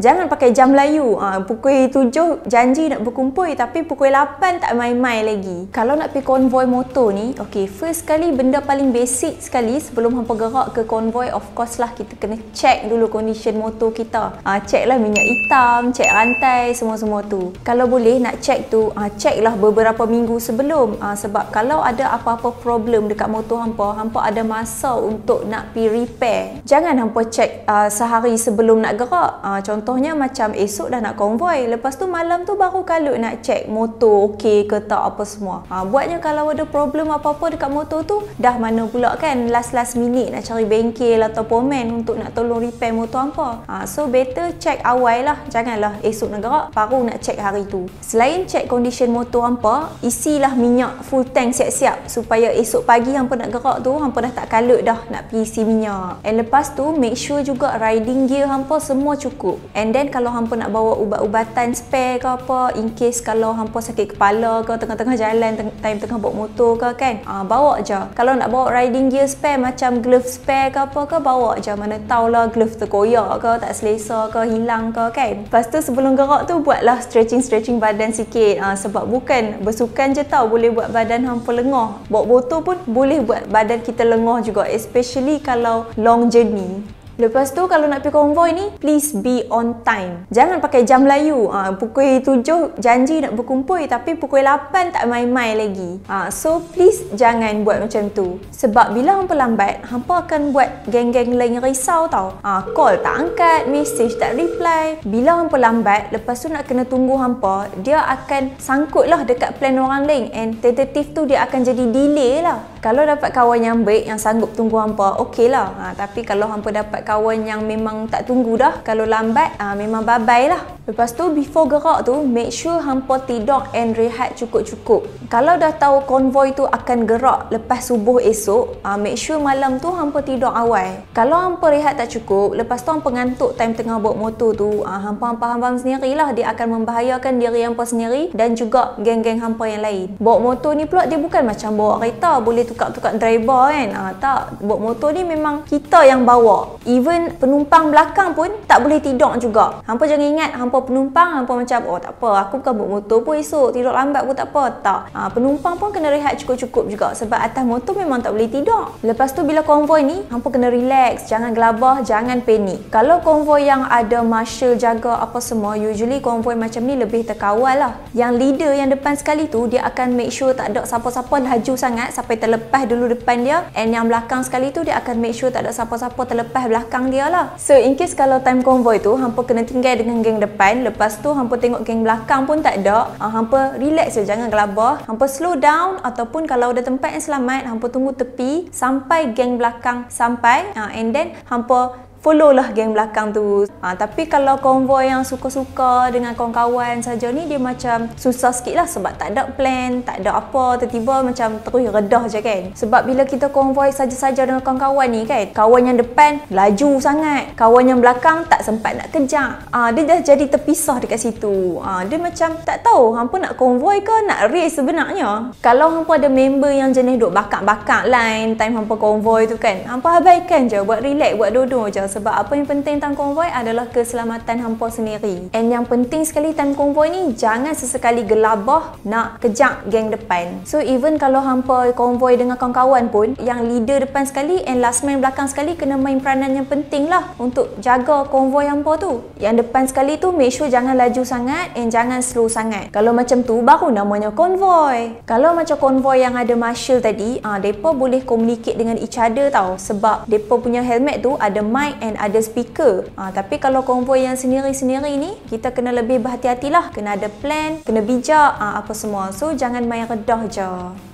Jangan pakai jam Melayu. Ha, pukul 7 janji nak berkumpul tapi pukul 8 tak main-main lagi. Kalau nak pergi konvoi motor ni, okay, first sekali benda paling basic sekali sebelum hampa gerak ke konvoi, of course lah kita kena check dulu condition motor kita. Ha, check lah minyak hitam, check rantai, semua-semua tu. Kalau boleh nak check tu, ha, check lah beberapa minggu sebelum. Ha, sebab kalau ada apa-apa problem dekat motor hampa, hampa ada masa untuk nak pergi repair. Jangan hampa check ha, sehari sebelum nak gerak. Ha, contoh contohnya macam esok dah nak konvoi lepas tu malam tu baru kalut nak check motor okey ke tak apa semua ha, buatnya kalau ada problem apa-apa dekat motor tu dah mana pula kan last last minute nak cari bengkel atau pomen untuk nak tolong repair motor apa ha, so better check awal lah janganlah esok nak gerak baru nak check hari tu selain check condition motor apa isilah minyak full tank siap-siap supaya esok pagi hampa nak gerak tu hampa dah tak kalut dah nak pergi isi minyak and lepas tu make sure juga riding gear hampa semua cukup And then kalau hampa nak bawa ubat-ubatan spare ke apa In case kalau hampa sakit kepala ke tengah-tengah jalan teng- Time tengah bawa motor ke kan uh, Bawa je Kalau nak bawa riding gear spare macam glove spare ke apa ke Bawa je mana lah glove terkoyak ke Tak selesa ke hilang ke kan Lepas tu sebelum gerak tu buatlah stretching-stretching badan sikit uh, Sebab bukan bersukan je tau boleh buat badan hampa lengah Bawa motor pun boleh buat badan kita lengah juga Especially kalau long journey Lepas tu kalau nak pergi konvoi ni please be on time. Jangan pakai jam layu. Ah ha, pukul 7 janji nak berkumpul tapi pukul 8 tak main-main lagi. ha, so please jangan buat macam tu. Sebab bila hangpa lambat, hangpa akan buat geng-geng lain risau tau. ha, call tak angkat, message tak reply. Bila hangpa lambat, lepas tu nak kena tunggu hangpa, dia akan sangkutlah dekat plan orang lain and tentative tu dia akan jadi delay lah kalau dapat kawan yang baik yang sanggup tunggu hampa okey lah ha, tapi kalau hampa dapat kawan yang memang tak tunggu dah kalau lambat ha, memang bye bye lah Lepas tu before gerak tu make sure hampa tidur and rehat cukup-cukup. Kalau dah tahu konvoi tu akan gerak lepas subuh esok, uh, make sure malam tu hampa tidur awal. Kalau hampa rehat tak cukup, lepas tu hampa ngantuk time tengah bawa motor tu, uh, hampa hampa hampa sendirilah dia akan membahayakan diri hampa sendiri dan juga geng-geng hampa yang lain. Bawa motor ni pula dia bukan macam bawa kereta boleh tukar-tukar driver kan. Uh, tak, bawa motor ni memang kita yang bawa. Even penumpang belakang pun tak boleh tidur juga. Hampa jangan ingat hampa apa penumpang pun macam oh tak apa aku bukan buat motor pun esok tidur lambat pun tak apa tak ha, penumpang pun kena rehat cukup-cukup juga sebab atas motor memang tak boleh tidur lepas tu bila konvoi ni hampa kena relax jangan gelabah jangan panik kalau konvoi yang ada marshal jaga apa semua usually konvoi macam ni lebih terkawal lah yang leader yang depan sekali tu dia akan make sure tak ada siapa-siapa laju sangat sampai terlepas dulu depan dia and yang belakang sekali tu dia akan make sure tak ada siapa-siapa terlepas belakang dia lah so in case kalau time konvoi tu hampa kena tinggal dengan geng depan depan lepas tu hampa tengok geng belakang pun tak ada ah, hampa relax je jangan gelabah hampa slow down ataupun kalau ada tempat yang selamat hampa tunggu tepi sampai geng belakang sampai ah, and then hampa follow lah geng belakang tu. Ha, tapi kalau konvoy yang suka-suka dengan kawan-kawan saja ni dia macam susah sikit lah sebab tak ada plan, tak ada apa, tiba-tiba macam terus redah je kan. Sebab bila kita konvoy saja-saja dengan kawan-kawan ni kan, kawan yang depan laju sangat, kawan yang belakang tak sempat nak kejar. Ha, dia dah jadi terpisah dekat situ. Ha, dia macam tak tahu hangpa nak konvoy ke nak race sebenarnya. Kalau hangpa ada member yang jenis duk bakak-bakak line time hangpa konvoy tu kan, hangpa abaikan je, buat relax, buat duduk je sebab apa yang penting time konvoi adalah keselamatan hampa sendiri and yang penting sekali time konvoi ni jangan sesekali gelabah nak kejar geng depan so even kalau hampa konvoi dengan kawan-kawan pun yang leader depan sekali and last man belakang sekali kena main peranan yang penting lah untuk jaga konvoi hampa tu yang depan sekali tu make sure jangan laju sangat and jangan slow sangat kalau macam tu baru namanya konvoi kalau macam konvoi yang ada marshal tadi ah ha, depa boleh communicate dengan each other tau sebab depa punya helmet tu ada mic and ada speaker ha, tapi kalau konvoi yang sendiri-sendiri ni kita kena lebih berhati-hatilah kena ada plan kena bijak ha, apa semua so jangan main redah je